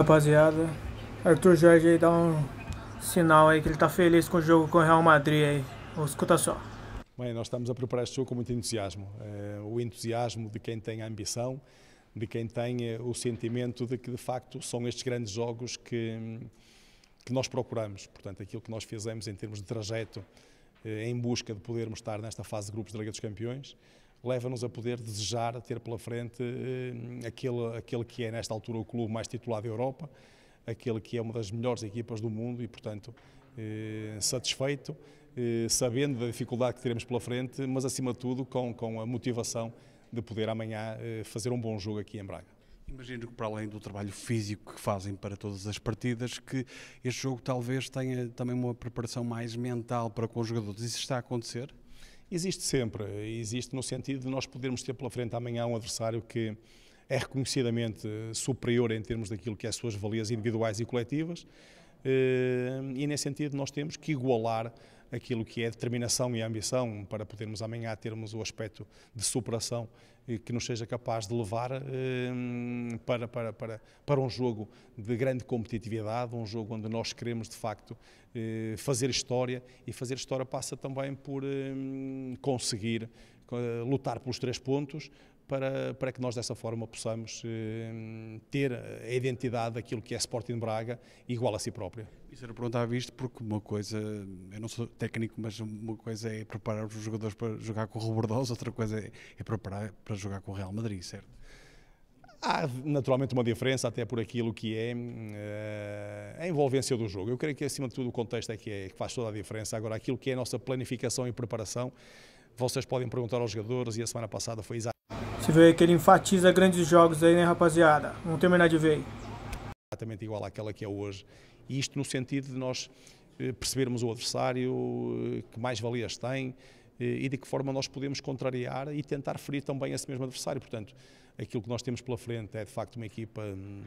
Rapaziada, Arthur Jorge aí dá um sinal aí que ele tá feliz com o jogo com o Real Madrid aí. Escuta só. Bem, nós estamos a preparar este jogo com muito entusiasmo. Eh, o entusiasmo de quem tem a ambição, de quem tem eh, o sentimento de que, de facto, são estes grandes jogos que, que nós procuramos. Portanto, aquilo que nós fizemos em termos de trajeto, eh, em busca de podermos estar nesta fase de grupos de Liga dos Campeões, leva-nos a poder desejar ter pela frente eh, aquele, aquele que é, nesta altura, o clube mais titulado da Europa, aquele que é uma das melhores equipas do mundo e, portanto, eh, satisfeito, eh, sabendo da dificuldade que teremos pela frente, mas, acima de tudo, com, com a motivação de poder amanhã eh, fazer um bom jogo aqui em Braga. Imagino que, para além do trabalho físico que fazem para todas as partidas, que este jogo talvez tenha também uma preparação mais mental para com os jogadores. Isso está a acontecer? Existe sempre, existe no sentido de nós podermos ter pela frente amanhã um adversário que é reconhecidamente superior em termos daquilo que é as suas valias individuais e coletivas, eh, e nesse sentido nós temos que igualar aquilo que é a determinação e a ambição para podermos amanhã termos o aspecto de superação que nos seja capaz de levar hum, para, para, para, para um jogo de grande competitividade, um jogo onde nós queremos de facto eh, fazer história e fazer história passa também por hum, conseguir eh, lutar pelos três pontos para, para que nós dessa forma possamos eh, ter a identidade daquilo que é Sporting Braga igual a si própria. Isso era à vista porque uma coisa, eu não sou técnico, mas uma coisa é preparar os jogadores para jogar com o Robordosa, outra coisa é, é preparar para jogar com o Real Madrid, certo? Há naturalmente uma diferença até por aquilo que é uh, a envolvência do jogo. Eu creio que acima de tudo o contexto é que, é que faz toda a diferença. Agora, aquilo que é a nossa planificação e preparação, vocês podem perguntar aos jogadores e a semana passada foi exato. Se vê que ele enfatiza grandes jogos aí, né, rapaziada? Não terminar de ver. Exatamente igual àquela que é hoje. E isto no sentido de nós eh, percebermos o adversário, eh, que mais valias tem eh, e de que forma nós podemos contrariar e tentar ferir também esse mesmo adversário. Portanto, aquilo que nós temos pela frente é de facto uma equipa hum,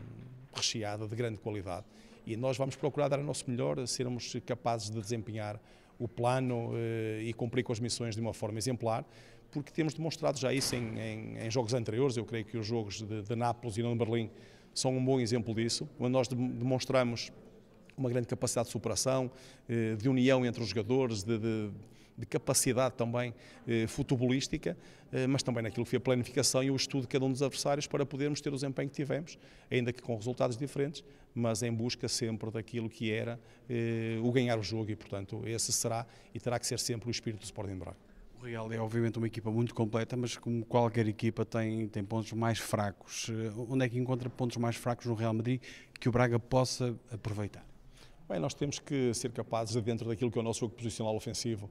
recheada de grande qualidade e nós vamos procurar dar o nosso melhor, sermos capazes de desempenhar o plano eh, e cumprir com as missões de uma forma exemplar, porque temos demonstrado já isso em, em, em jogos anteriores. Eu creio que os jogos de, de Nápoles e não de Berlim são um bom exemplo disso, onde nós demonstramos uma grande capacidade de superação, eh, de união entre os jogadores, de, de de capacidade também eh, futebolística, eh, mas também naquilo que foi a planificação e o estudo de cada um dos adversários para podermos ter o desempenho que tivemos, ainda que com resultados diferentes, mas em busca sempre daquilo que era eh, o ganhar o jogo e, portanto, esse será e terá que ser sempre o espírito do Sporting Braga. O Real é obviamente uma equipa muito completa, mas como qualquer equipa tem, tem pontos mais fracos. Eh, onde é que encontra pontos mais fracos no Real Madrid que o Braga possa aproveitar? Bem, nós temos que ser capazes, dentro daquilo que é o nosso jogo posicional ofensivo,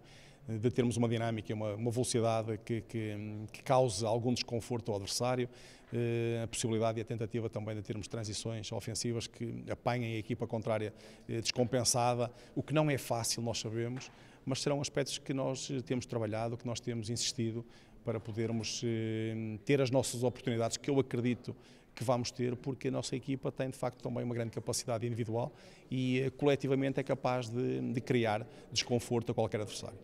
eh, de termos uma dinâmica, uma, uma velocidade que, que, que, cause algum desconforto ao adversário, eh, a possibilidade e a tentativa também de termos transições ofensivas que apanhem a equipa contrária eh, descompensada, o que não é fácil, nós sabemos, mas serão aspectos que nós eh, temos trabalhado, que nós temos insistido para podermos eh, ter as nossas oportunidades, que eu acredito que vamos ter, porque a nossa equipa tem de facto também uma grande capacidade individual e eh, coletivamente é capaz de, de criar desconforto a qualquer adversário.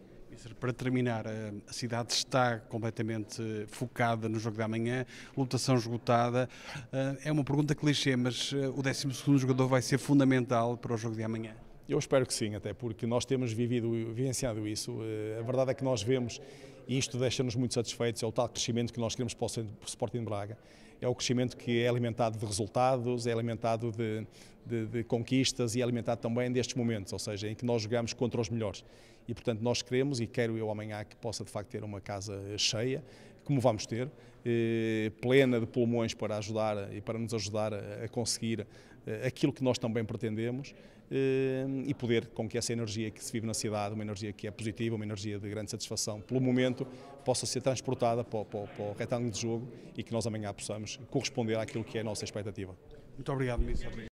Para terminar, a cidade está completamente focada no jogo de amanhã, lotação esgotada. É uma pergunta clichê, mas o 12 jogador vai ser fundamental para o jogo de amanhã? Eu espero que sim, até porque nós temos vivido, vivenciado isso. Eh, a verdade é que nós vemos, e isto deixa-nos muito satisfeitos, é o tal crescimento que nós queremos para o Sporting de Braga. É o crescimento que é alimentado de resultados, é alimentado de, de, de conquistas e é alimentado também destes momentos, ou seja, em que nós jogamos contra os melhores. E, portanto, nós queremos, e quero eu amanhã que possa de facto ter uma casa cheia, como vamos ter, eh, plena de pulmões para ajudar e para nos ajudar a conseguir eh, aquilo que nós também pretendemos eh, e poder com que essa energia que se vive na cidade, uma energia que é positiva, uma energia de grande satisfação, pelo momento, possa ser transportada para, para, para o retângulo de jogo e que nós amanhã possamos corresponder àquilo que é a nossa expectativa. Muito obrigado, Ministro.